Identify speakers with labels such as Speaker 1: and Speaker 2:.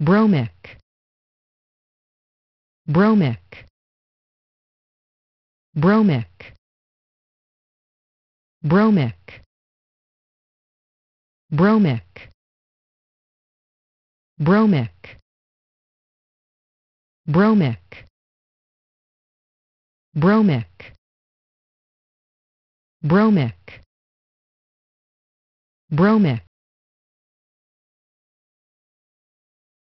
Speaker 1: bromic bromic bromic bromic bromic bromic bromic bromic bromic bromic